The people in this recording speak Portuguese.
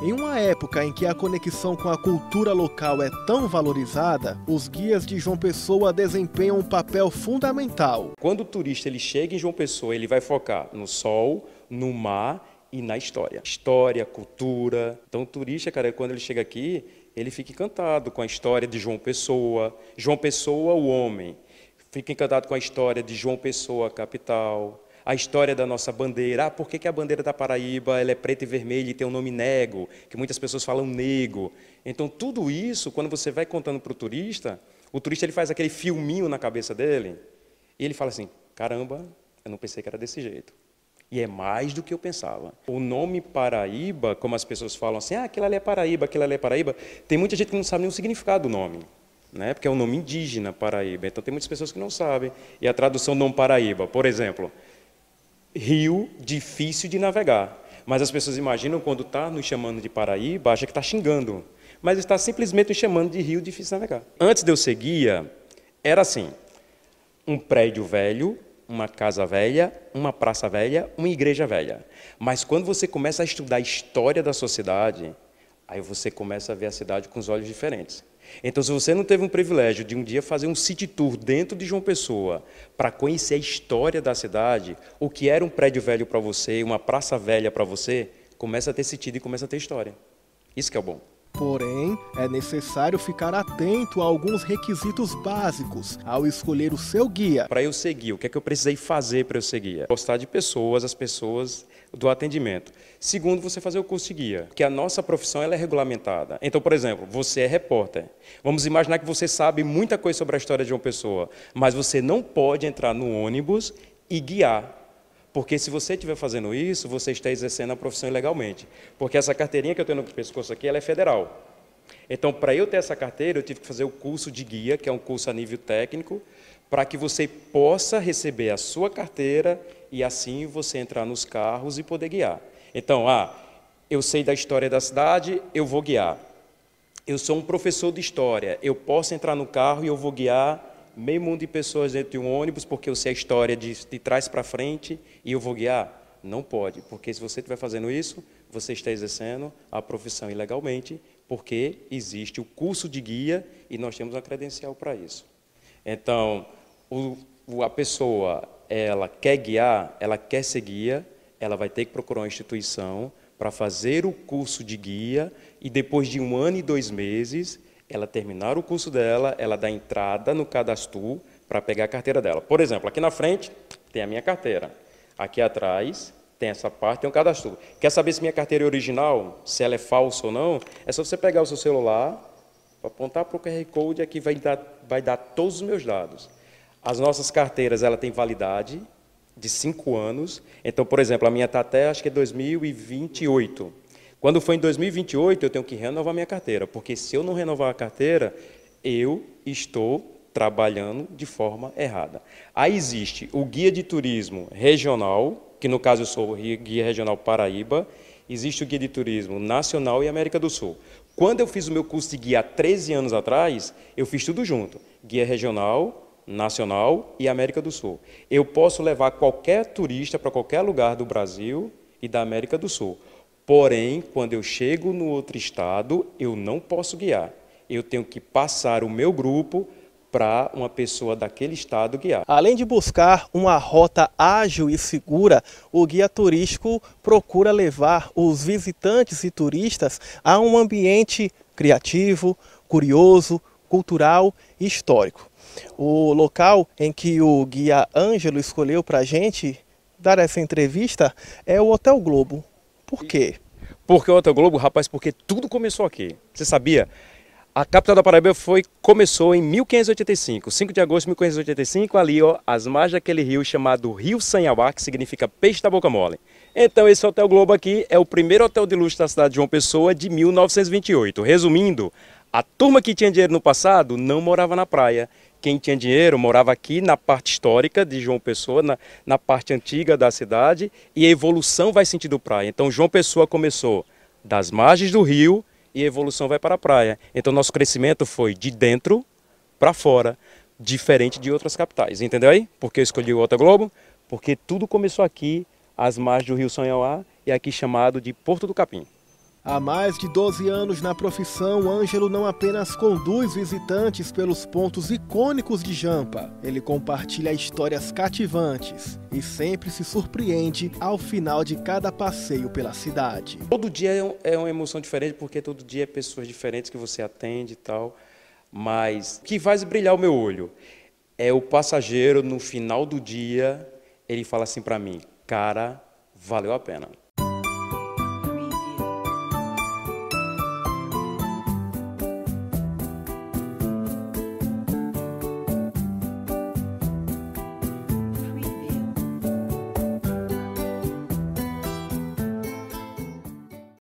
Em uma época em que a conexão com a cultura local é tão valorizada, os guias de João Pessoa desempenham um papel fundamental. Quando o turista ele chega em João Pessoa, ele vai focar no sol, no mar e na história. História, cultura. Então o turista, cara, quando ele chega aqui, ele fica encantado com a história de João Pessoa, João Pessoa o homem. Fica encantado com a história de João Pessoa, capital, a história da nossa bandeira. Ah, por que, que a bandeira da Paraíba ela é preta e vermelha e tem o um nome nego, que muitas pessoas falam nego. Então, tudo isso, quando você vai contando para o turista, o turista ele faz aquele filminho na cabeça dele e ele fala assim: caramba, eu não pensei que era desse jeito. E é mais do que eu pensava. O nome Paraíba, como as pessoas falam assim, ah, aquilo ali é Paraíba, aquilo ali é Paraíba, tem muita gente que não sabe nem o significado do nome. Né? Porque é um nome indígena, Paraíba. Então tem muitas pessoas que não sabem. E a tradução não Paraíba, por exemplo, rio difícil de navegar. Mas as pessoas imaginam quando está nos chamando de Paraíba, acha que está xingando. Mas está simplesmente nos chamando de rio difícil de navegar. Antes de eu seguir, era assim: um prédio velho, uma casa velha, uma praça velha, uma igreja velha. Mas quando você começa a estudar a história da sociedade, aí você começa a ver a cidade com os olhos diferentes. Então, se você não teve um privilégio de um dia fazer um city tour dentro de João Pessoa para conhecer a história da cidade, o que era um prédio velho para você, uma praça velha para você, começa a ter sentido e começa a ter história. Isso que é o bom. Porém, é necessário ficar atento a alguns requisitos básicos ao escolher o seu guia. Para eu seguir, o que é que eu precisei fazer para eu seguir? Gostar de pessoas, as pessoas do atendimento. Segundo, você fazer o curso de guia, porque a nossa profissão ela é regulamentada. Então, por exemplo, você é repórter. Vamos imaginar que você sabe muita coisa sobre a história de uma pessoa, mas você não pode entrar no ônibus e guiar porque se você estiver fazendo isso, você está exercendo a profissão ilegalmente. Porque essa carteirinha que eu tenho no pescoço aqui, ela é federal. Então, para eu ter essa carteira, eu tive que fazer o curso de guia, que é um curso a nível técnico, para que você possa receber a sua carteira e assim você entrar nos carros e poder guiar. Então, ah, eu sei da história da cidade, eu vou guiar. Eu sou um professor de história, eu posso entrar no carro e eu vou guiar meio mundo de pessoas dentro de um ônibus porque eu sei a história de, de trás para frente e eu vou guiar. Não pode, porque se você estiver fazendo isso, você está exercendo a profissão ilegalmente, porque existe o curso de guia e nós temos a credencial para isso. Então, o, a pessoa, ela quer guiar, ela quer ser guia, ela vai ter que procurar uma instituição para fazer o curso de guia e depois de um ano e dois meses ela terminar o curso dela, ela dá entrada no cadastro para pegar a carteira dela. Por exemplo, aqui na frente tem a minha carteira. Aqui atrás tem essa parte, tem um cadastro. Quer saber se minha carteira é original, se ela é falsa ou não? É só você pegar o seu celular, apontar para o QR Code, aqui vai dar, vai dar todos os meus dados. As nossas carteiras, ela tem validade de cinco anos. Então, por exemplo, a minha está até, acho que é 2028. Quando for em 2028, eu tenho que renovar minha carteira, porque se eu não renovar a carteira, eu estou trabalhando de forma errada. Aí existe o guia de turismo regional, que no caso eu sou o guia regional Paraíba, existe o guia de turismo nacional e América do Sul. Quando eu fiz o meu curso de guia há 13 anos atrás, eu fiz tudo junto: guia regional, nacional e América do Sul. Eu posso levar qualquer turista para qualquer lugar do Brasil e da América do Sul. Porém, quando eu chego no outro estado, eu não posso guiar. Eu tenho que passar o meu grupo para uma pessoa daquele estado guiar. Além de buscar uma rota ágil e segura, o guia turístico procura levar os visitantes e turistas a um ambiente criativo, curioso, cultural e histórico. O local em que o guia Ângelo escolheu para a gente dar essa entrevista é o Hotel Globo, por quê? Porque o Globo, rapaz, porque tudo começou aqui. Você sabia? A capital da Paraíba foi, começou em 1585, 5 de agosto de 1585, ali ó, às margens daquele rio chamado Rio Sanhauá, que significa peixe da boca mole. Então esse Hotel Globo aqui é o primeiro hotel de luxo da cidade de João Pessoa de 1928. Resumindo, a turma que tinha dinheiro no passado não morava na praia quem tinha dinheiro morava aqui na parte histórica de João Pessoa, na, na parte antiga da cidade, e a evolução vai sentido praia. Então João Pessoa começou das margens do rio e a evolução vai para a praia. Então nosso crescimento foi de dentro para fora, diferente de outras capitais. Entendeu aí? Porque eu escolhi o Alta Globo, porque tudo começou aqui, às margens do rio Sonhauá, e aqui chamado de Porto do Capim. Há mais de 12 anos na profissão, Ângelo não apenas conduz visitantes pelos pontos icônicos de Jampa, ele compartilha histórias cativantes e sempre se surpreende ao final de cada passeio pela cidade. Todo dia é, é uma emoção diferente, porque todo dia é pessoas diferentes que você atende e tal, mas o que faz brilhar o meu olho é o passageiro no final do dia, ele fala assim para mim, cara, valeu a pena.